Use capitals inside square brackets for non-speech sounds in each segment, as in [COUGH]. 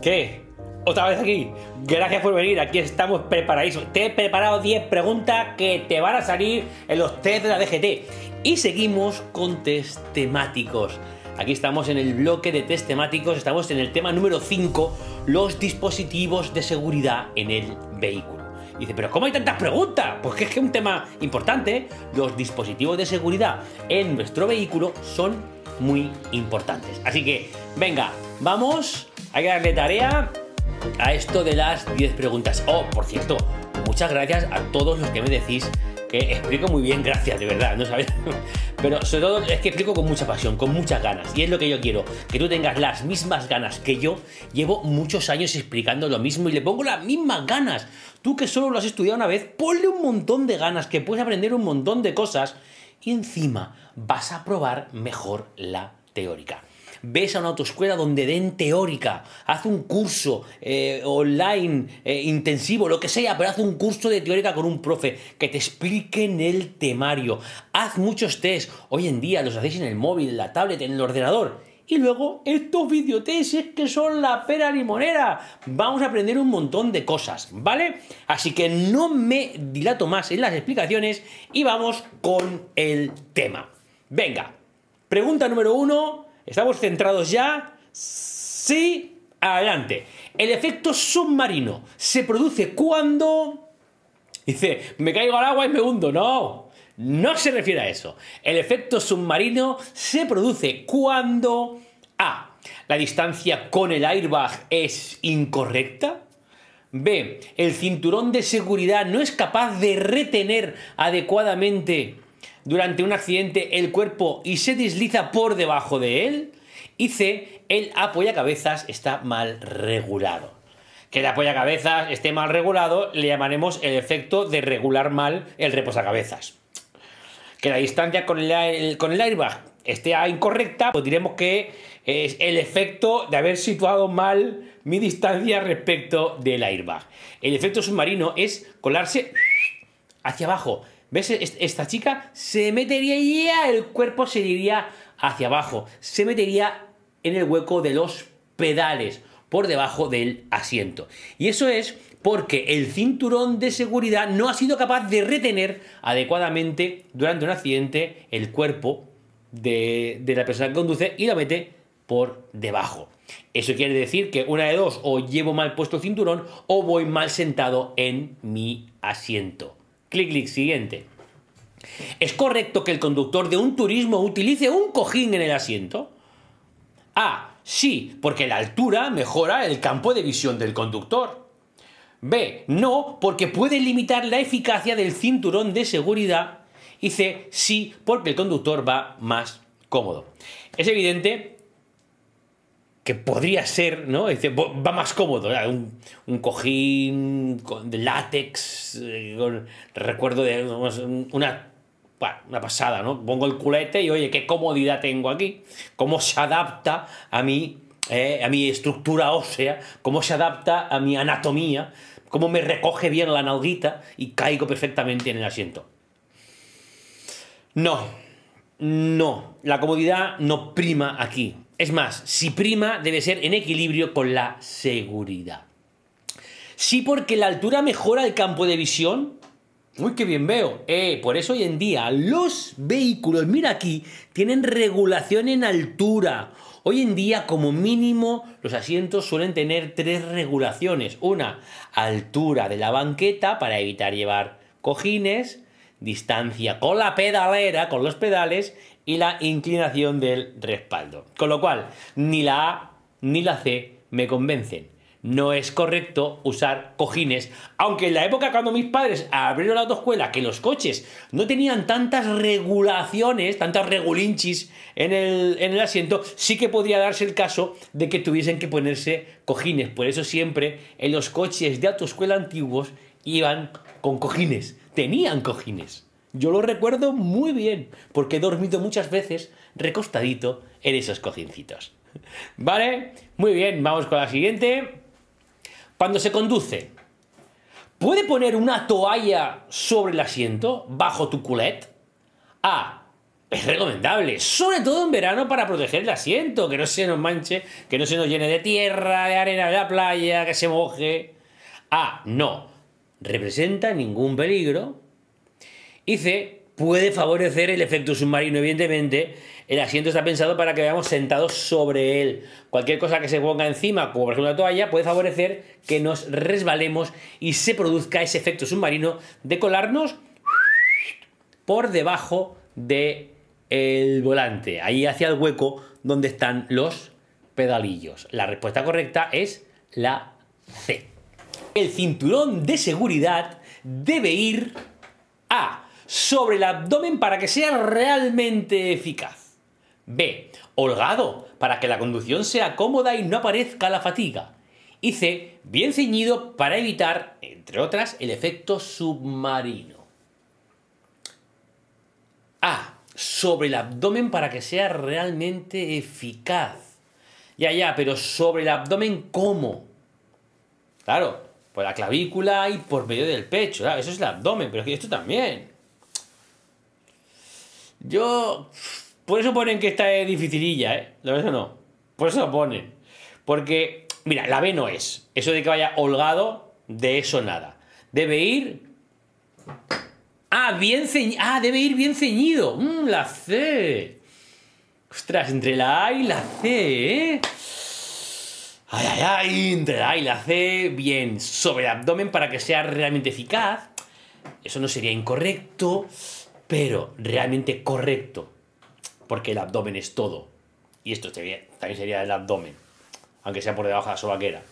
¿Qué? Otra vez aquí. Gracias por venir. Aquí estamos preparadísimos. Te he preparado 10 preguntas que te van a salir en los test de la DGT. Y seguimos con test temáticos. Aquí estamos en el bloque de test temáticos. Estamos en el tema número 5, los dispositivos de seguridad en el vehículo. dice, pero ¿cómo hay tantas preguntas? Pues que es que un tema importante. ¿eh? Los dispositivos de seguridad en nuestro vehículo son muy importantes. Así que, venga, vamos hay que darle tarea a esto de las 10 preguntas. Oh, por cierto, muchas gracias a todos los que me decís que explico muy bien, gracias, de verdad, no sabes. [LAUGHS] Pero sobre todo es que explico con mucha pasión, con muchas ganas. Y es lo que yo quiero, que tú tengas las mismas ganas que yo. Llevo muchos años explicando lo mismo y le pongo las mismas ganas. Tú que solo lo has estudiado una vez, ponle un montón de ganas, que puedes aprender un montón de cosas. Y encima vas a probar mejor la teórica ves a una autoescuela donde den teórica, haz un curso eh, online, eh, intensivo, lo que sea, pero haz un curso de teórica con un profe, que te expliquen el temario, haz muchos test, hoy en día los hacéis en el móvil, en la tablet, en el ordenador, y luego estos es que son la pera limonera. Vamos a aprender un montón de cosas, ¿vale? Así que no me dilato más en las explicaciones y vamos con el tema. Venga, pregunta número uno ¿Estamos centrados ya? Sí, adelante. El efecto submarino se produce cuando... Dice, me caigo al agua y me hundo. No, no se refiere a eso. El efecto submarino se produce cuando... A. La distancia con el airbag es incorrecta. B. El cinturón de seguridad no es capaz de retener adecuadamente durante un accidente el cuerpo y se desliza por debajo de él. Y C, el cabezas está mal regulado. Que el cabezas esté mal regulado le llamaremos el efecto de regular mal el reposacabezas. Que la distancia con el, con el airbag esté incorrecta, pues diremos que es el efecto de haber situado mal mi distancia respecto del airbag. El efecto submarino es colarse hacia abajo, ¿Ves? Esta chica se metería y el cuerpo se iría hacia abajo. Se metería en el hueco de los pedales, por debajo del asiento. Y eso es porque el cinturón de seguridad no ha sido capaz de retener adecuadamente durante un accidente el cuerpo de, la persona que conduce y la mete por debajo. Eso quiere decir que una de dos, o llevo mal puesto el cinturón o voy mal sentado en mi asiento. Clic, clic, siguiente. ¿Es correcto que el conductor de un turismo utilice un cojín en el asiento? A. Sí, porque la altura mejora el campo de visión del conductor. B. No, porque puede limitar la eficacia del cinturón de seguridad. Y C. Sí, porque el conductor va más cómodo. Es evidente que podría ser, ¿no? Dice, va más cómodo, ¿eh? un, cojín de látex, eh, recuerdo de una, pasada, ¿no? Pongo el culete y oye, qué comodidad tengo aquí, cómo se adapta a mi, eh, a mi estructura ósea, cómo se adapta a mi anatomía, cómo me recoge bien la nalguita y caigo perfectamente en el asiento. No, no, la comodidad no prima aquí. Es más, si prima debe ser en equilibrio con la seguridad. Sí, porque la altura mejora el campo de visión. Uy, qué bien veo. Eh, por eso hoy en día los vehículos, mira aquí, tienen regulación en altura. Hoy en día, como mínimo, los asientos suelen tener tres regulaciones. Una, altura de la banqueta para evitar llevar cojines, distancia con la pedalera, con los pedales, y la inclinación del respaldo. Con lo cual, ni la A ni la C me convencen. No es correcto usar cojines, aunque en la época cuando mis padres abrieron la autoescuela, que los coches no tenían tantas regulaciones, tantas regulinchis en el, en el asiento, sí que podría darse el caso de que tuviesen que ponerse cojines. Por eso siempre en los coches de autoescuela antiguos iban con cojines, tenían cojines. Yo lo recuerdo muy bien, porque he dormido muchas veces recostadito en esos cojincitos. ¿Vale? Muy bien, vamos con la siguiente. Cuando se conduce, ¿puede poner una toalla sobre el asiento, bajo tu culet? A. Es recomendable, sobre todo en verano para proteger el asiento, que no se nos manche, que no se nos llene de tierra, de arena de la playa, que se moje. A. No representa ningún peligro dice, puede favorecer el efecto submarino, evidentemente. El asiento está pensado para que veamos sentados sobre él. Cualquier cosa que se ponga encima, como por ejemplo la toalla, puede favorecer que nos resbalemos y se produzca ese efecto submarino de colarnos por debajo de volante, ahí hacia el hueco donde están los pedalillos. La respuesta correcta es la C. El cinturón de seguridad debe ir a sobre el abdomen para que sea realmente eficaz. B. Holgado, para que la conducción sea cómoda y no aparezca la fatiga. Y C. Bien ceñido para evitar, entre otras, el efecto submarino. A. Sobre el abdomen para que sea realmente eficaz. Ya, ya, pero sobre el abdomen, ¿cómo? Claro, por la clavícula y por medio del pecho. eso es el abdomen, pero esto también. Yo. Por eso ponen que esta es dificililla, ¿eh? Lo eso no. Por eso ponen. Porque, mira, la B no es. Eso de que vaya holgado, de eso nada. Debe ir. Ah, bien ceñido. Ah, debe ir bien ceñido. Mm, la C. Ostras, entre la A y la C, ¿eh? Ay, ay, ay, entre la A y la C, bien, sobre el abdomen para que sea realmente eficaz. Eso no sería incorrecto pero realmente correcto, porque el abdomen es todo. Y esto también sería el abdomen, aunque sea por debajo de la sobaquera.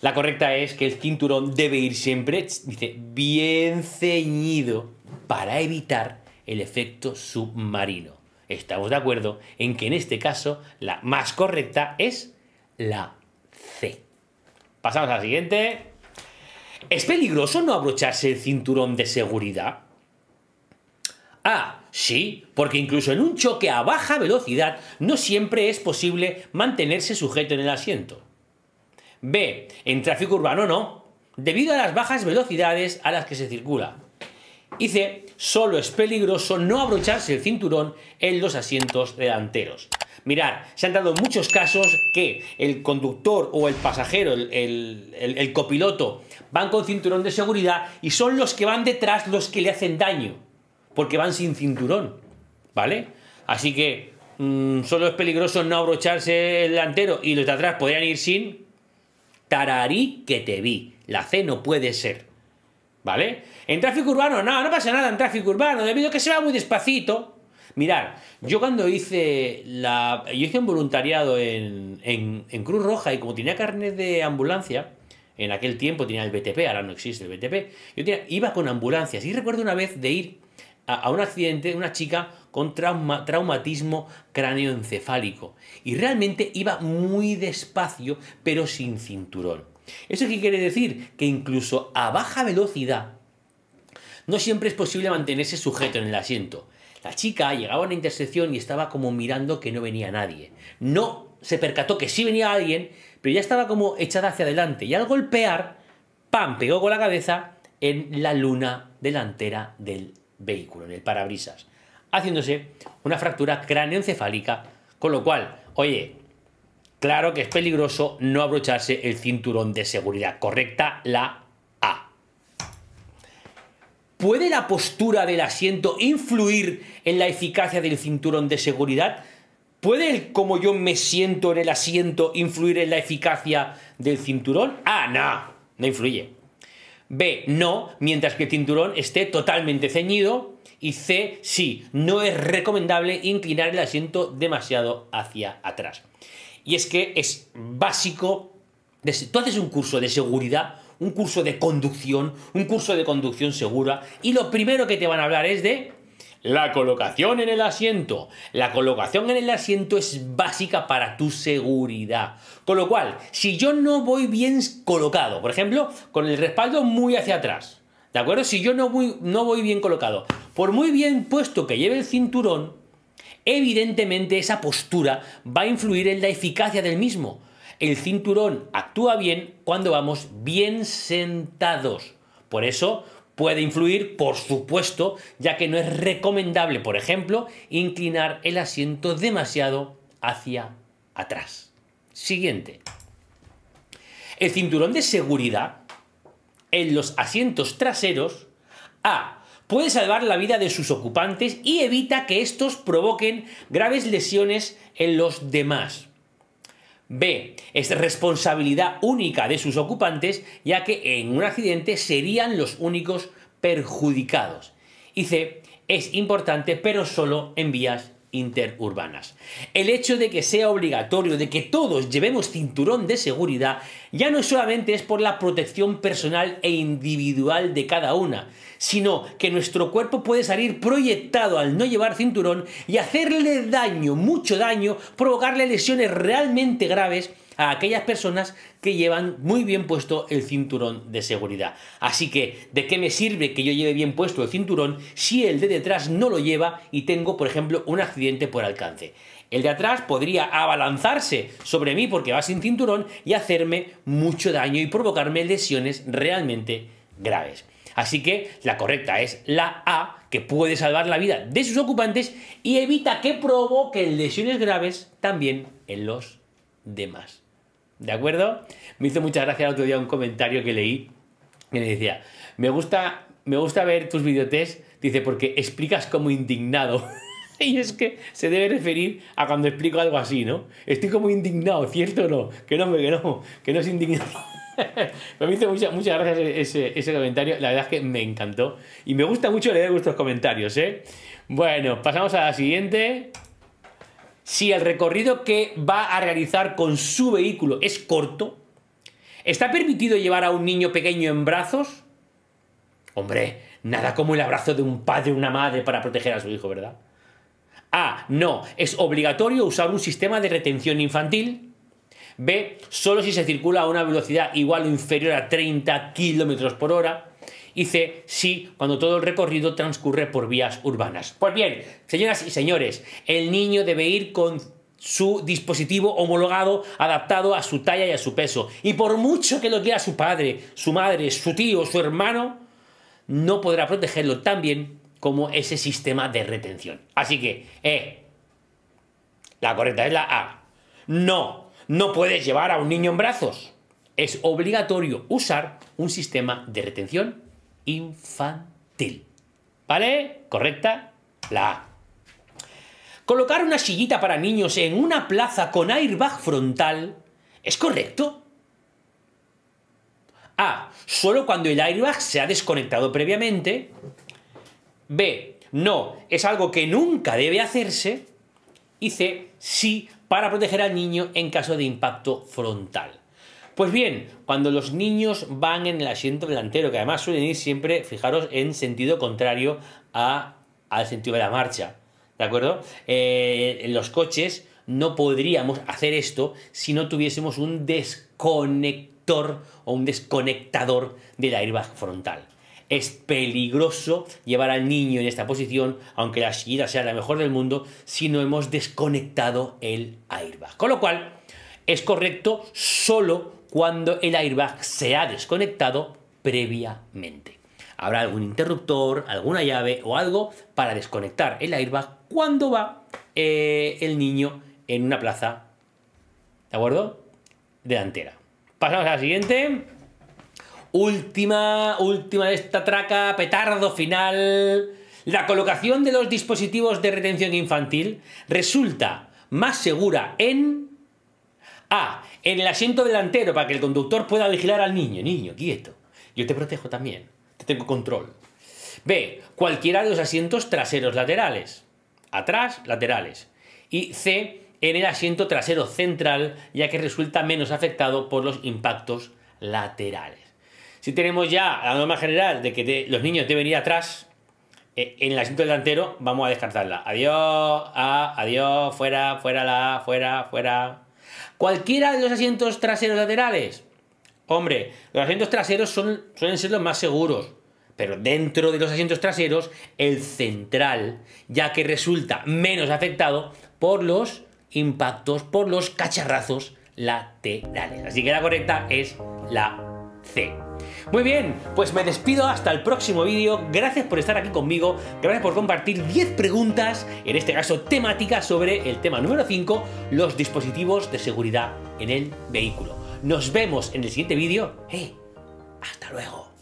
La correcta es que el cinturón debe ir siempre, dice, bien ceñido para evitar el efecto submarino. Estamos de acuerdo en que en este caso la más correcta es la C. Pasamos a la siguiente. ¿Es peligroso no abrocharse el cinturón de seguridad? A. Ah, sí, porque incluso en un choque a baja velocidad no siempre es posible mantenerse sujeto en el asiento. B. En tráfico urbano no, debido a las bajas velocidades a las que se circula. Y C. Solo es peligroso no abrocharse el cinturón en los asientos delanteros. Mirad, se han dado muchos casos que el conductor o el pasajero, el copiloto, van con cinturón de seguridad y son los que van detrás los que le hacen daño porque van sin cinturón, ¿vale? Así que mm, solo es peligroso no abrocharse el delantero y los de atrás podrían ir sin tararí que te vi. La C no puede ser, ¿vale? En tráfico urbano, no, no pasa nada en tráfico urbano, debido a que se va muy despacito. Mirad, yo cuando hice la. Yo hice un voluntariado en, Cruz Roja y como tenía carnet de ambulancia, en aquel tiempo tenía el BTP, ahora no existe el BTP. Yo iba con ambulancias y recuerdo una vez de ir a, un accidente de una chica con traumatismo cráneoencefálico. Y realmente iba muy despacio, pero sin cinturón. ¿Eso qué quiere decir? Que incluso a baja velocidad no siempre es posible mantenerse sujeto en el asiento. La chica llegaba a una intersección y estaba como mirando que no venía nadie. No se percató que sí venía alguien, pero ya estaba como echada hacia adelante. Y al golpear, ¡pam! pegó con la cabeza en la luna delantera del vehículo, en el parabrisas, haciéndose una fractura craneoencefálica, con lo cual, oye, claro que es peligroso no abrocharse el cinturón de seguridad. Correcta la A. ¿Puede la postura del asiento influir en la eficacia del cinturón de seguridad? ¿Puede el cómo yo me siento en el asiento influir en la eficacia del cinturón? Ah, no, no influye. B, no, mientras que el cinturón esté totalmente ceñido. Y C, sí, no es recomendable inclinar el asiento demasiado hacia atrás. Y es que es básico. Tú haces un curso de seguridad, un curso de conducción, un curso de conducción segura, y lo primero que te van a hablar es de la colocación en el asiento. La colocación en el asiento es básica para tu seguridad. Con lo cual, si yo no voy bien colocado, por ejemplo, con el respaldo muy hacia atrás, ¿de acuerdo? Si yo no voy, no voy bien colocado, por muy bien puesto que lleve el cinturón, evidentemente esa postura va a influir en la eficacia del mismo. El cinturón actúa bien cuando vamos bien sentados. Por eso, Puede influir, por supuesto, ya que no es recomendable, por ejemplo, inclinar el asiento demasiado hacia atrás. Siguiente. El cinturón de seguridad en los asientos traseros A. Puede salvar la vida de sus ocupantes y evita que estos provoquen graves lesiones en los demás. B. Es responsabilidad única de sus ocupantes, ya que en un accidente serían los únicos perjudicados. Y C. Es importante, pero solo en vías interurbanas. El hecho de que sea obligatorio, de que todos llevemos cinturón de seguridad, ya no solamente es por la protección personal e individual de cada una, sino que nuestro cuerpo puede salir proyectado al no llevar cinturón y hacerle daño, mucho daño, provocarle lesiones realmente graves a aquellas personas que llevan muy bien puesto el cinturón de seguridad. Así que, ¿de qué me sirve que yo lleve bien puesto el cinturón si el de detrás no lo lleva y tengo, por ejemplo, un accidente por alcance? El de atrás podría abalanzarse sobre mí porque va sin cinturón y hacerme mucho daño y provocarme lesiones realmente graves. Así que la correcta es la A, que puede salvar la vida de sus ocupantes y evita que provoquen lesiones graves también en los demás. ¿De acuerdo? Me hizo muchas gracias el otro día un comentario que leí que le decía, me gusta, me gusta ver tus videotes, dice, porque explicas como indignado. [LAUGHS] y es que se debe referir a cuando explico algo así, ¿no? Estoy como indignado, ¿cierto o no? Que no, me que no es indignado. [LAUGHS] me hizo muchas gracias ese, ese comentario, la verdad es que me encantó. Y me gusta mucho leer vuestros comentarios, ¿eh? Bueno, pasamos a la siguiente si el recorrido que va a realizar con su vehículo es corto? ¿Está permitido llevar a un niño pequeño en brazos? Hombre, nada como el abrazo de un padre o una madre para proteger a su hijo, ¿verdad? A. No, es obligatorio usar un sistema de retención infantil. B. Solo si se circula a una velocidad igual o inferior a 30 km por hora y C, sí, cuando todo el recorrido transcurre por vías urbanas. Pues bien, señoras y señores, el niño debe ir con su dispositivo homologado, adaptado a su talla y a su peso. Y por mucho que lo quiera su padre, su madre, su tío, su hermano, no podrá protegerlo tan bien como ese sistema de retención. Así que, E. la correcta es la A. No, no puedes llevar a un niño en brazos. Es obligatorio usar un sistema de retención infantil. ¿Vale? ¿Correcta? La A. Colocar una sillita para niños en una plaza con airbag frontal es correcto. A. Solo cuando el airbag se ha desconectado previamente. B. No, es algo que nunca debe hacerse. Y C. Sí, para proteger al niño en caso de impacto frontal. Pues bien, cuando los niños van en el asiento delantero, que además suelen ir siempre, fijaros, en sentido contrario a, al sentido de la marcha, ¿de acuerdo? Eh, en los coches no podríamos hacer esto si no tuviésemos un desconector o un desconectador del airbag frontal. Es peligroso llevar al niño en esta posición, aunque la silla sea la mejor del mundo, si no hemos desconectado el airbag. Con lo cual, es correcto solo cuando el airbag se ha desconectado previamente. Habrá algún interruptor, alguna llave o algo para desconectar el airbag cuando va eh, el niño en una plaza, ¿de acuerdo? Delantera. Pasamos a la siguiente. Última, última de esta traca, petardo final. La colocación de los dispositivos de retención infantil resulta más segura en A en el asiento delantero para que el conductor pueda vigilar al niño. Niño, quieto. Yo te protejo también. Te tengo control. B. Cualquiera de los asientos traseros laterales. Atrás, laterales. Y C. En el asiento trasero central, ya que resulta menos afectado por los impactos laterales. Si tenemos ya la norma general de que los niños deben ir atrás, eh, en el asiento delantero vamos a descartarla. Adiós, a, adiós, fuera, fuera, la, fuera, fuera. Cualquiera de los asientos traseros laterales. Hombre, los asientos traseros suelen ser los más seguros. Pero dentro de los asientos traseros, el central, ya que resulta menos afectado por los impactos, por los cacharrazos laterales. Así que la correcta es la C. Muy bien, pues me despido hasta el próximo vídeo. Gracias por estar aquí conmigo, gracias por compartir 10 preguntas, en este caso temáticas, sobre el tema número 5, los dispositivos de seguridad en el vehículo. Nos vemos en el siguiente vídeo. ¡Eh! ¡Hasta luego!